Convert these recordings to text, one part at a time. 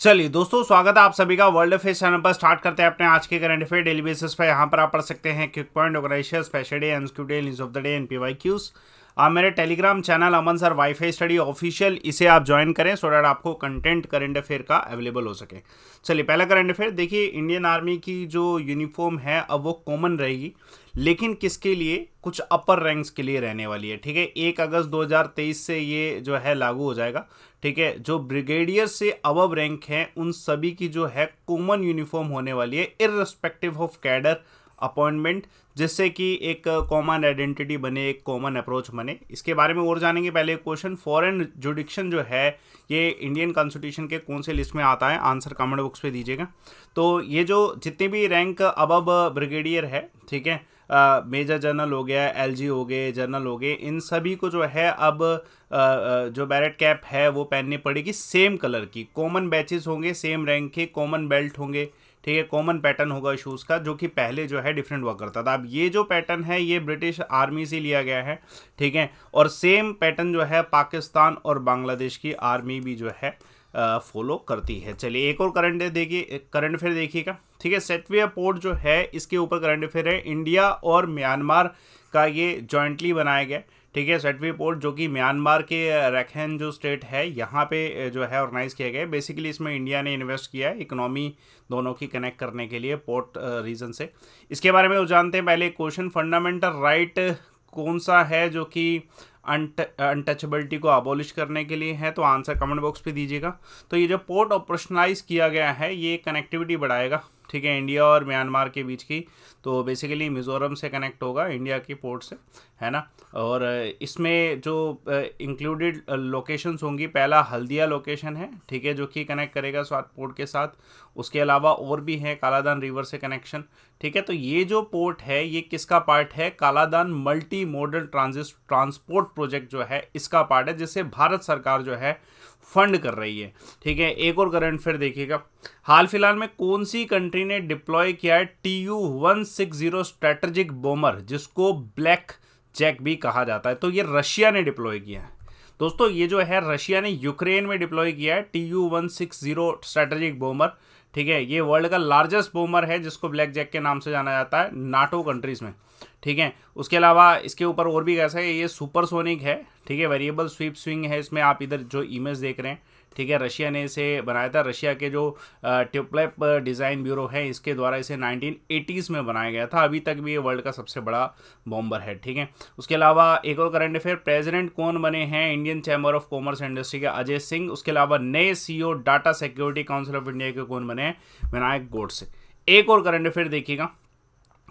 चलिए दोस्तों स्वागत है आप सभी का वर्ल्ड अफेयर चैनल पर स्टार्ट करते हैं अपने आज के करंट अफेयर डेली बेसिस पर यहाँ पर आप पढ़ सकते हैं quick point organiser special day and day news of the day and P Y Qs आप मेरे Telegram channel Aman sir wifi study official इसे आप ज्वाइन करें सो डैट आपको कंटेंट करंट अफेयर का अवेलेबल हो सके चलिए पहला करंट अफेयर देखिए इंडियन आर्मी की जो यूनिफॉर्म है अब वो कॉमन रहेगी लेकिन किसके लिए कुछ अपर रैंक्स के लिए रहने वाली है ठीक है एक अगस्त 2023 से ये जो है लागू हो जाएगा ठीक है जो ब्रिगेडियर से अवब रैंक हैं उन सभी की जो है कॉमन यूनिफॉर्म होने वाली है इरेस्पेक्टिव ऑफ कैडर अपॉइंटमेंट जिससे कि एक कॉमन आइडेंटिटी बने एक कॉमन अप्रोच बने इसके बारे में और जानेंगे पहले क्वेश्चन फॉरेन जुडिक्शन जो है ये इंडियन कॉन्स्टिट्यूशन के कौन से लिस्ट में आता है आंसर कमेंट बॉक्स पे दीजिएगा तो ये जो जितने भी रैंक अबब ब्रिगेडियर है ठीक है मेजर जनरल हो गया एलजी हो गए जनरल हो गए इन सभी को जो है अब जो बैरेट कैप है वो पहननी पड़ेगी सेम कलर की कॉमन बैचेस होंगे सेम रैंक के कॉमन बेल्ट होंगे ठीक है कॉमन पैटर्न होगा शूज़ का जो कि पहले जो है डिफरेंट हुआ करता था अब ये जो पैटर्न है ये ब्रिटिश आर्मी से लिया गया है ठीक है और सेम पैटर्न जो है पाकिस्तान और बांग्लादेश की आर्मी भी जो है फॉलो करती है चलिए एक और करंट देखिए करंट अफेयर देखिएगा ठीक है सेटवे पोर्ट जो है इसके ऊपर करंट अफेयर है इंडिया और म्यांमार का ये जॉइंटली बनाया गया ठीक है सेटवे पोर्ट जो कि म्यांमार के रखन जो स्टेट है यहाँ पे जो है ऑर्गेनाइज किया गया बेसिकली इसमें इंडिया ने इन्वेस्ट किया है इकोनॉमी दोनों की कनेक्ट करने के लिए पोर्ट रीजन से इसके बारे में वो जानते हैं पहले क्वेश्चन फंडामेंटल राइट कौन सा है जो कि अनटचबिलिटी अनटचेबिलिटी को अबोलिश करने के लिए है तो आंसर कमेंट बॉक्स पे दीजिएगा तो ये जो पोर्ट ऑपरेशनलाइज किया गया है ये कनेक्टिविटी बढ़ाएगा ठीक है इंडिया और म्यांमार के बीच की तो बेसिकली मिज़ोरम से कनेक्ट होगा इंडिया की पोर्ट से है ना और इसमें जो इंक्लूडेड लोकेशंस होंगी पहला हल्दिया लोकेशन है ठीक है जो कि कनेक्ट करेगा स्वाद पोर्ट के साथ उसके अलावा और भी है कालादान रिवर से कनेक्शन ठीक है तो ये जो पोर्ट है ये किसका पार्ट है Kaladan multi modal transport project जो है इसका पार्ट है जिसे भारत सरकार जो है फंड कर रही है ठीक है एक और करंट फिर देखिएगा हाल फिलहाल में कौन सी कंट्री कंट्री ने डिप्लॉय किया है T U one six zero strategic bomber जिसको ब्लैक जैक भी कहा जाता है तो ये रशिया ने डिप्लॉय किया है दोस्तों ये जो है रशिया ने यूक्रेन में डिप्लॉय किया है T U one six zero strategic bomber ठीक है ये वर्ल्ड का लार्जेस्ट बोमर है जिसको ब्लैक जैक के नाम से जाना जाता है नाटो कंट्रीज़ में ठीक है उसके अलावा इसके ऊपर और भी कैसा है ये सुपरसोनिक है ठीक है वेरिएबल स्वीप स्विंग है इसमें आप इधर जो इमेज देख रहे हैं ठीक है रशिया ने इसे बनाया था रशिया के जो ट्यूपलेप डिज़ाइन ब्यूरो है इसके द्वारा इसे 1980s में बनाया गया था अभी तक भी ये वर्ल्ड का सबसे बड़ा बॉम्बर है ठीक है उसके अलावा एक और करंट अफेयर प्रेसिडेंट कौन बने हैं Indian chamber of commerce industry के अजय सिंह उसके अलावा नए सी data security council of India के कौन बने हैं विनायक गोडसे एक और करंट अफेयर देखिएगा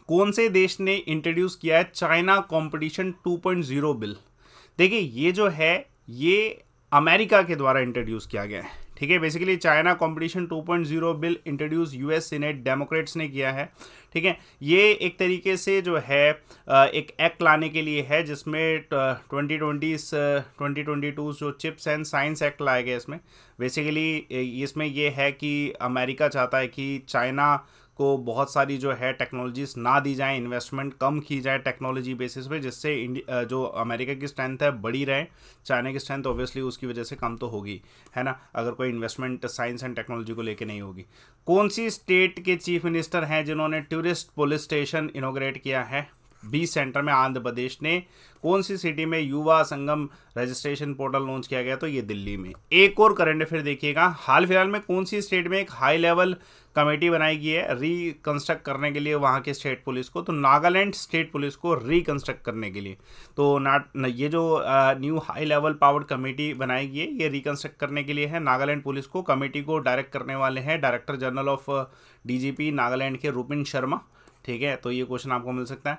कौन से देश ने इंट्रोड्यूस किया है चाइना कॉम्पिटिशन 2.0 बिल देखिए ये जो है ये अमेरिका के द्वारा इंट्रोड्यूस किया गया है ठीक है basically China competition 2.0 bill introduce US senate democrats ने किया है ठीक है ये एक तरीके से जो है एक एक्ट लाने के लिए है जिसमें twenty twenty twenty twenty two जो चिप्स एंड साइंस एक्ट लाया गया इसमें बेसिकली इसमें यह है कि अमेरिका चाहता है कि चाइना को बहुत सारी जो है टेक्नोलॉजीज ना दी जाए इन्वेस्टमेंट कम की जाए टेक्नोलॉजी बेसिस पे जिससे जो अमेरिका की स्ट्रेंथ है बड़ी रहे चाइना की स्ट्रेंथ ऑब्वियसली उसकी वजह से कम तो होगी है ना अगर कोई इन्वेस्टमेंट साइंस एंड टेक्नोलॉजी को लेके नहीं होगी कौन सी स्टेट के चीफ मिनिस्टर हैं जिन्होंने टूरिस्ट पुलिस स्टेशन इनोग्रेट किया है बीस सेंटर में आंध्र प्रदेश ने कौन सी सिटी में युवा संगम रजिस्ट्रेशन पोर्टल लॉन्च किया गया तो ये दिल्ली में एक और करंट अफेयर देखिएगा हाल फिलहाल में कौन सी स्टेट में एक हाई लेवल कमेटी बनाई गई है रिकंस्ट्रक्ट करने के लिए वहाँ के स्टेट पुलिस को तो नागालैंड स्टेट पुलिस को रिकन्स्ट्रक्ट करने के लिए तो नाट ये जो new high level powered committee बनाई गई है ये रिकंस्ट्रक्ट करने के लिए है नागालैंड पुलिस को कमेटी को डायरेक्ट करने वाले हैं director general of DGP Nagaland के रूपिन शर्मा ठीक है तो ये क्वेश्चन आपको मिल सकता है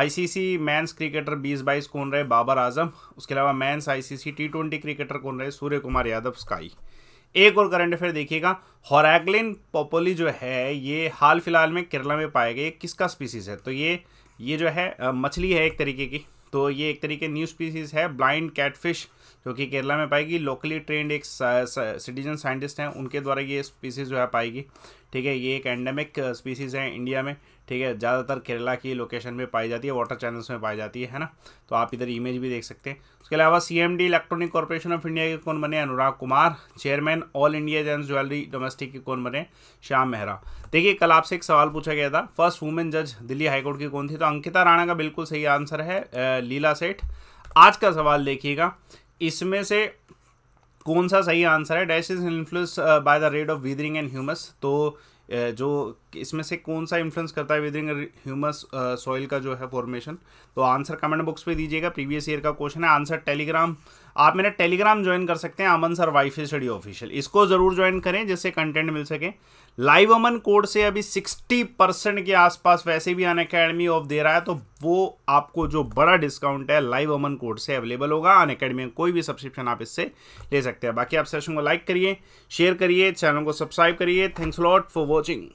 आईसीसी मैंस क्रिकेटर बीस बाईस कौन रहे बाबर आजम उसके अलावा men's ICC T twenty cricketer कौन रहे सूर्य कुमार यादव स्काई एक और करंट अफेयर देखिएगा हॉरैगलिन पोपोली जो है ये हाल फिलहाल में केरला में पाए गए किसका स्पीसीज है तो ये ये जो है मछली है एक तरीके की तो ये एक तरीके न्यू स्पीसीज है ब्लाइंड कैटफिश जो कि केरला में पाएगी लोकली ट्रेंड एक सिटीजन साइंटिस्ट हैं उनके द्वारा ये स्पीसीज जो है पाएगी ठीक है ये एक एंडेमिक स्पीसीज है इंडिया में ठीक है ज़्यादातर केरला की लोकेशन में पाई जाती है वाटर चैनल्स में पाई जाती है है ना तो आप इधर इमेज भी देख सकते हैं उसके अलावा C M D electronic corporation of India के कौन बने Anurag Kumar chairman all India gents jewellery domestic के कौन बने श्याम मेहरा देखिए कल आपसे एक सवाल पूछा गया था फर्स्ट वुमेन जज दिल्ली हाईकोर्ट की कौन थी तो अंकिता राणा का बिल्कुल सही आंसर है लीला सेठ आज का सवाल देखिएगा इसमें से कौन सा सही आंसर है dash is influence by the rate of weathering and humus तो जो इसमें से कौन सा इन्फ्लुएंस करता है विदिंग ह्यूमस सॉइल का जो है फॉर्मेशन तो आंसर कमेंट बॉक्स पे दीजिएगा प्रीवियस ईयर का क्वेश्चन है आंसर टेलीग्राम आप मेरा टेलीग्राम ज्वाइन कर सकते हैं Aman sir wifi study official इसको ज़रूर ज्वाइन करें जिससे कंटेंट मिल सके लाइव अमन कोड से अभी 60 परसेंट के आसपास वैसे भी अन अकेडमी ऑफ दे रहा है तो वो आपको जो बड़ा डिस्काउंट है लाइव अमन कोड से अवेलेबल होगा अन अकेडमी में कोई भी सब्सक्रिप्शन आप इससे ले सकते हैं बाकी आप सेशन को लाइक करिए शेयर करिए चैनल को सब्सक्राइब करिए थैंक्स लॉट फॉर वॉचिंग